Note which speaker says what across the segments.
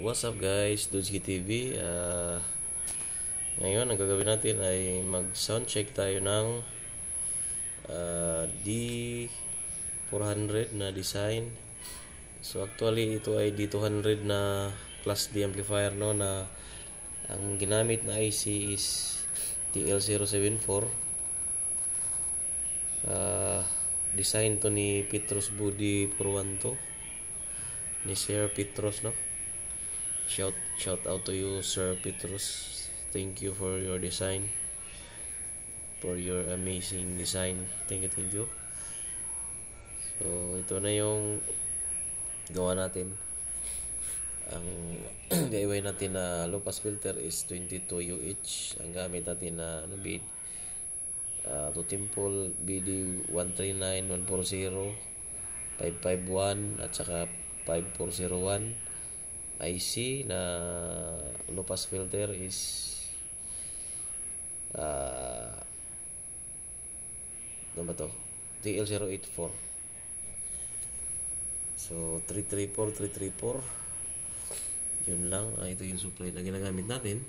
Speaker 1: What's up guys, Dudski TV uh, ah, Ngayon ang gagawin natin ay mag sound check tayo ng uh, ah, D400 na design So actually ito ay D200 na class D amplifier no na ang ginamit na IC is TL074 uh, ah, Design to ni Petros Budi Purwanto ni Sir Petros no Shout shout out to you, Sir Petrus. Thank you for your design. For your amazing design. Thank you, thank you. So, ito na yung gawa natin. Ang DIY natin na low pass filter is 22 UH. Ang gamit natin na ano, bid uh, ah, to temple BD 139, 140, 551 at saka 5401 IC na low pass filter is uh, ano ba to? TL084 so 334 334 yun lang ah, ito yung supply na ginagamit natin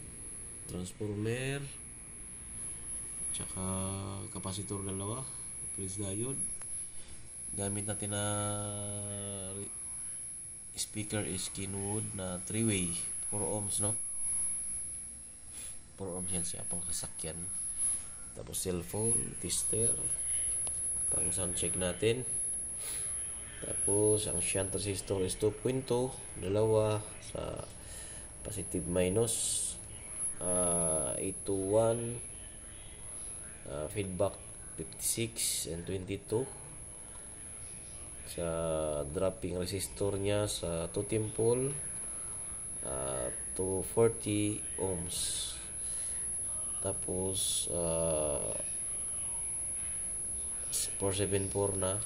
Speaker 1: transformer tsaka capacitor dalawa fridge diode gamit natin na speaker is Kenwood na 3-way 4 ohms no 4 ohms yan siya pang sasakyan tapos cellphone tester pang sound check natin tapos ang shunt resistor is 2.2 dalawa sa positive minus uh, 821 uh, feedback 56 and 22 sa dropping resistor niya sa 2 timpol uh, to ohms tapos uh, ah, 474 na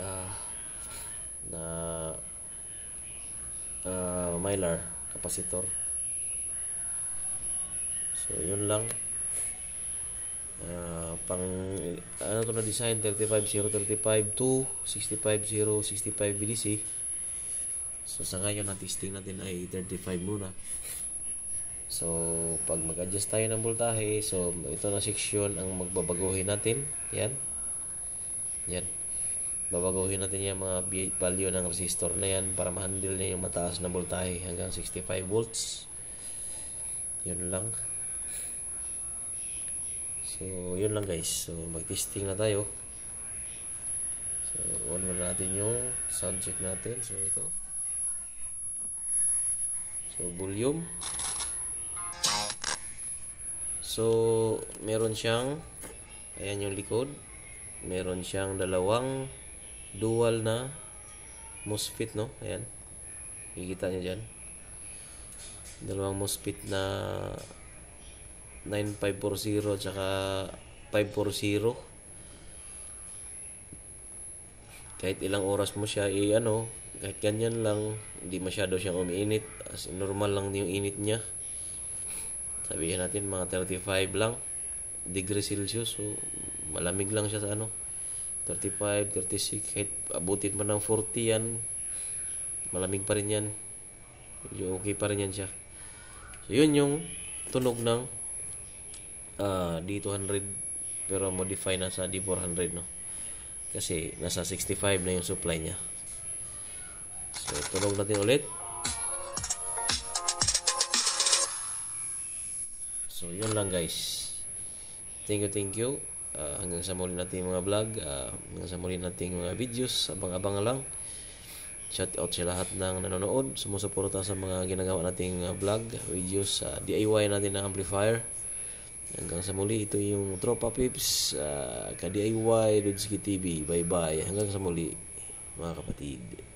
Speaker 1: uh, na uh, ah, mylar capacitor so yun lang pang ano to na design 35035 to 65065 BDC so sa ngayon ang testing natin ay 35 muna so pag mag adjust tayo ng voltahe so ito na section ang magbabaguhin natin yan yan babaguhin natin yung mga value ng resistor na yan para ma-handle na yung mataas na voltahe hanggang 65 volts yun lang So, yun lang guys. So, mag-testing na tayo. So, on muna natin yung subject natin. So, ito. So, volume. So, meron siyang, ayan yung likod. Meron siyang dalawang dual na MOSFET, no? Ayan. Kikita nyo dyan. Dalawang MOSFET na 9540 tsaka 540 kahit ilang oras mo siya i eh, ano kahit ganyan lang hindi masyado siyang umiinit as normal lang yung init niya sabihin natin mga 35 lang degree Celsius so malamig lang siya sa ano 35, 36 kahit abutin mo ng 40 yan malamig pa rin yan medyo okay pa rin yan siya so yun yung tunog ng uh, ah, D200 pero modify na sa D400 no kasi nasa 65 na yung supply niya so tunog natin ulit so yun lang guys thank you thank you uh, hanggang sa muli natin mga vlog uh, hanggang sa muli natin mga videos abang-abang lang shout out sa lahat ng nanonood sumusuporta sa mga ginagawa nating vlog videos uh, DIY natin ng amplifier Hanggang sa muli, ito yung Tropa Pips, uh, ah, ka-DIY, Ludzki TV. Bye-bye. Hanggang sa muli, mga kapatid.